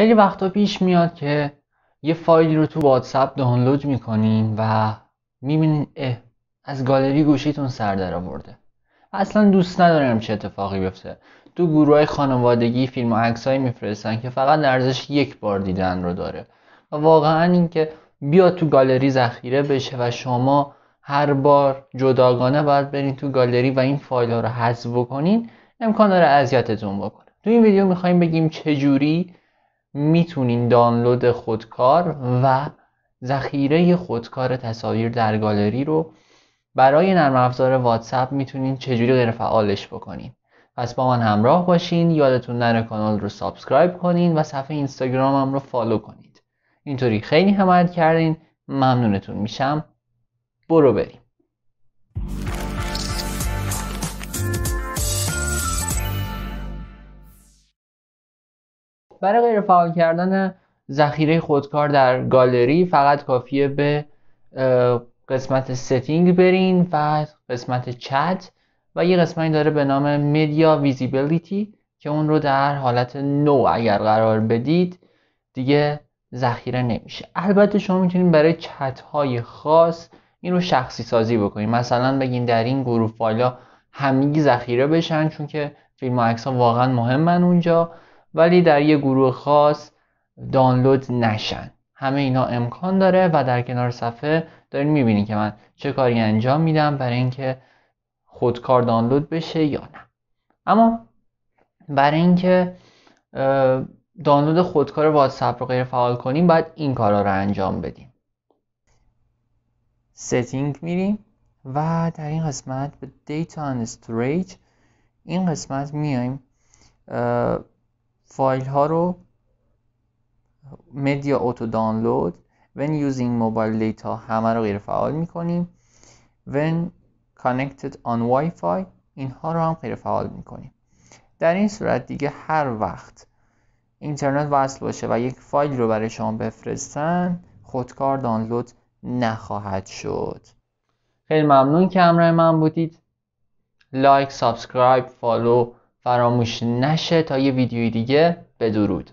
خیلی وقتا پیش میاد که یه فایلی رو تو واتساپ دانلود میکنین و میبینین اه از گالری گوشیتون سر در آورده اصلا دوست ندارم چه اتفاقی بیفته تو گروه های خانوادگی فیلم و عکسایی میفرستن که فقط ارزش یک بار دیدن رو داره و واقعا اینکه بیا تو گالری ذخیره بشه و شما هر بار جداگانه باید برین تو گالری و این فایل ها رو حذف بکنین امکان داره اذیتتون بکنه تو این ویدیو میخوایم بگیم چجوری میتونین دانلود خودکار و ذخیره خودکار تصاویر در گالری رو برای نرم افزار واتساپ میتونین چجوری غیر فعالش بکنین پس با من همراه باشین یادتون نره کانال رو سابسکرایب کنین و صفحه اینستاگرامم رو فالو کنید اینطوری خیلی حمایت کردین ممنونتون میشم برو بریم برای غیر فعال کردن ذخیره خودکار در گالری فقط کافیه به قسمت سیتینگ برین و قسمت چت و یه قسمتی داره به نام مدیا ویزیبلیتی که اون رو در حالت نو اگر قرار بدید دیگه ذخیره نمیشه البته شما میتونید برای چت های خاص این رو شخصی سازی بکنید مثلا بگین در این گروه فایل همگی ذخیره بشن چون که فیلم و ها واقعا مهمن اونجا ولی در یه گروه خاص دانلود نشن همه اینا امکان داره و در کنار صفحه دارین میبینین که من چه کاری انجام میدم برای اینکه خودکار دانلود بشه یا نه اما برای اینکه دانلود خودکار واتساپ رو غیر فعال کنیم باید این کارا رو انجام بدیم سیتینگ میریم و در این قسمت به دیتا and این قسمت میایم فایل ها رو مدیا اوتو دانلود when using mobile data همه رو غیر فعال میکنیم when connected on wifi اینها رو هم غیر فعال کنیم در این صورت دیگه هر وقت اینترنت وصل باشه و یک فایل رو برای شما بفرستن خودکار دانلود نخواهد شد خیلی ممنون که همراه من بودید لایک سابسکرایب فالو فراموش نشه تا یه ویدیوی دیگه بدرود